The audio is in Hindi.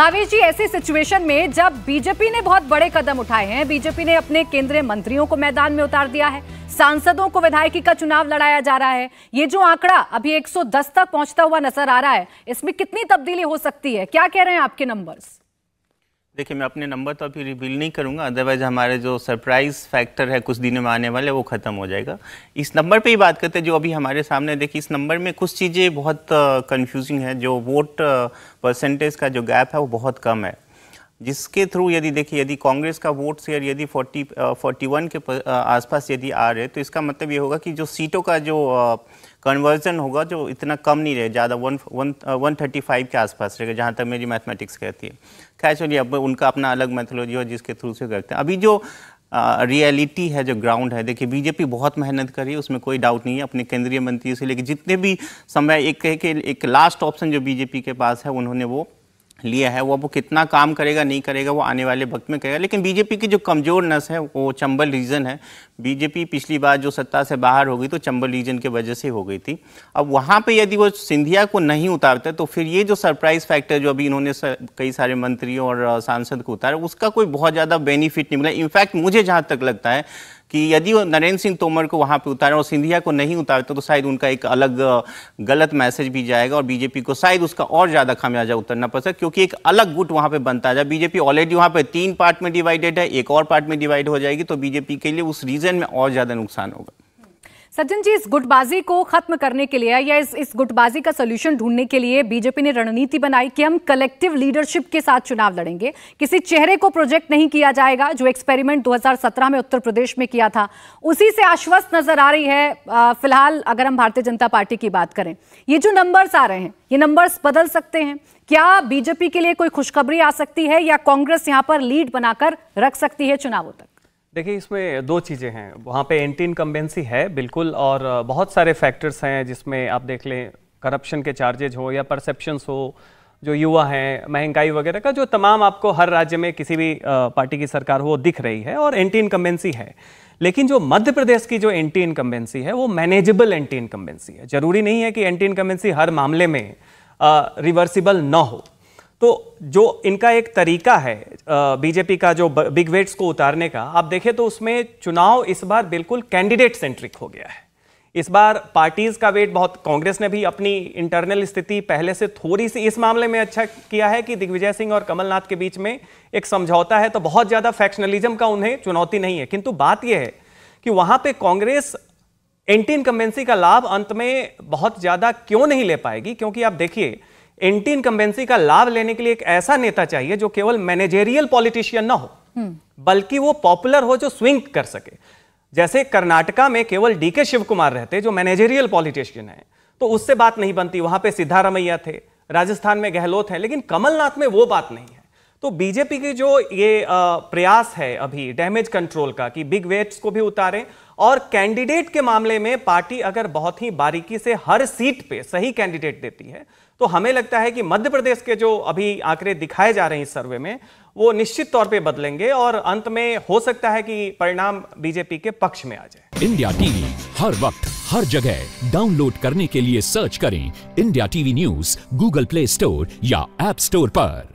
भावेश जी ऐसी सिचुएशन में जब बीजेपी ने बहुत बड़े कदम उठाए हैं बीजेपी ने अपने केंद्रीय मंत्रियों को मैदान में उतार दिया है सांसदों को विधायकी का चुनाव लड़ाया जा रहा है ये जो आंकड़ा अभी 110 तक पहुंचता हुआ नजर आ रहा है इसमें कितनी तब्दीली हो सकती है क्या कह रहे हैं आपके नंबर्स देखिए मैं अपने नंबर तो अभी रिवील नहीं करूंगा अदरवाइज हमारे जो सरप्राइज फैक्टर है कुछ दिनों में आने वाले वो ख़त्म हो जाएगा इस नंबर पे ही बात करते हैं जो अभी हमारे सामने देखिए इस नंबर में कुछ चीज़ें बहुत कंफ्यूजिंग है जो वोट परसेंटेज का जो गैप है वो बहुत कम है जिसके थ्रू यदि देखिए यदि कांग्रेस का वोट शेयर यदि 40 41 के आसपास यदि आ रहे तो इसका मतलब ये होगा कि जो सीटों का जो कन्वर्जन होगा जो इतना कम नहीं रहे ज़्यादा one one one thirty five के आसपास रहेगा जहाँ तक मेरी मैथमेटिक्स कहती है खैर चलिए अब उनका अपना अलग मैथोलॉजी हो जिसके थ्रू से करते हैं अभी जो रियलिटी है जो ग्राउंड है देखिए बीजेपी बहुत मेहनत करी उसमें कोई डाउट नहीं है अपने केंद्रीय मंत्री से लेकिन जितने भी समय एक कह के एक लास्ट ऑप्शन जो बीजेपी के पास है उन्होंने वो लिया है वो अब वो कितना काम करेगा नहीं करेगा वो आने वाले वक्त में करेगा लेकिन बीजेपी की जो कमज़ोर नस है वो चंबल रीजन है बीजेपी पिछली बार जो सत्ता से बाहर हो गई तो चंबल रीजन की वजह से हो गई थी अब वहाँ पे यदि वो सिंधिया को नहीं उतारते तो फिर ये जो सरप्राइज फैक्टर जो अभी इन्होंने कई सारे मंत्रियों और सांसद को उतारा उसका कोई बहुत ज़्यादा बेनिफिट नहीं मिला इनफैक्ट मुझे जहाँ तक लगता है कि यदि नरेंद्र सिंह तोमर को वहाँ पे उतारे और सिंधिया को नहीं उतारते तो शायद उनका एक अलग गलत मैसेज भी जाएगा और बीजेपी को शायद उसका और ज़्यादा खामियाजा उतरना पड़ सकता क्योंकि एक अलग गुट वहाँ पर बनता जाए बीजेपी ऑलरेडी वहाँ पर तीन पार्ट में डिवाइडेड है एक और पार्ट में डिवाइड हो जाएगी तो बीजेपी के लिए उस रीजन में और ज़्यादा नुकसान होगा सज्जन जी इस गुटबाजी को खत्म करने के लिए या इस इस गुटबाजी का सोल्यूशन ढूंढने के लिए बीजेपी ने रणनीति बनाई कि हम कलेक्टिव लीडरशिप के साथ चुनाव लड़ेंगे किसी चेहरे को प्रोजेक्ट नहीं किया जाएगा जो एक्सपेरिमेंट 2017 में उत्तर प्रदेश में किया था उसी से आश्वस्त नजर आ रही है फिलहाल अगर हम भारतीय जनता पार्टी की बात करें ये जो नंबर्स आ रहे हैं ये नंबर्स बदल सकते हैं क्या बीजेपी के लिए कोई खुशखबरी आ सकती है या कांग्रेस यहां पर लीड बनाकर रख सकती है चुनावों तक देखिए इसमें दो चीज़ें हैं वहाँ पे एंटी इनकम्बेंसी है बिल्कुल और बहुत सारे फैक्टर्स हैं जिसमें आप देख लें करप्शन के चार्जेज हो या परसेप्शंस हो जो युवा हैं महंगाई वगैरह का जो तमाम आपको हर राज्य में किसी भी पार्टी की सरकार हो वो दिख रही है और एंटी इनकम्बेंसी है लेकिन जो मध्य प्रदेश की जो एंटी इनकम्बेंसी है वो मैनेजेबल एंटी इनकम्बेंसी है ज़रूरी नहीं है कि एंटी इनकम्बेंसी हर मामले में रिवर्सिबल ना हो तो जो इनका एक तरीका है बीजेपी का जो बिग वेट्स को उतारने का आप देखें तो उसमें चुनाव इस बार बिल्कुल कैंडिडेट सेंट्रिक हो गया है इस बार पार्टीज का वेट बहुत कांग्रेस ने भी अपनी इंटरनल स्थिति पहले से थोड़ी सी इस मामले में अच्छा किया है कि दिग्विजय सिंह और कमलनाथ के बीच में एक समझौता है तो बहुत ज़्यादा फैक्शनलिज्म का उन्हें चुनौती नहीं है किंतु बात यह है कि वहां पे कांग्रेस एंटी इनकम्बेंसी का लाभ अंत में बहुत ज़्यादा क्यों नहीं ले पाएगी क्योंकि आप देखिए एंटी इनकम्बेंसी का लाभ लेने के लिए एक ऐसा नेता चाहिए जो केवल मैनेजेरियल पॉलिटिशियन ना हो हम्म। बल्कि वो पॉपुलर हो जो स्विंग कर सके जैसे कर्नाटका में केवल डी के शिव कुमार रहते जो मैनेजेरियल पॉलिटिशियन है तो उससे बात नहीं बनती वहां पे सिद्धारमैया थे राजस्थान में गहलोत है लेकिन कमलनाथ में वो बात नहीं है तो बीजेपी की जो ये प्रयास है अभी डैमेज कंट्रोल का कि बिग वेट्स को भी उतारें और कैंडिडेट के मामले में पार्टी अगर बहुत ही बारीकी से हर सीट पे सही कैंडिडेट देती है तो हमें लगता है कि मध्य प्रदेश के जो अभी आंकड़े दिखाए जा रहे हैं इस सर्वे में वो निश्चित तौर पे बदलेंगे और अंत में हो सकता है कि परिणाम बीजेपी के पक्ष में आ जाए इंडिया टीवी हर वक्त हर जगह डाउनलोड करने के लिए सर्च करें India TV news Google Play Store या एप स्टोर पर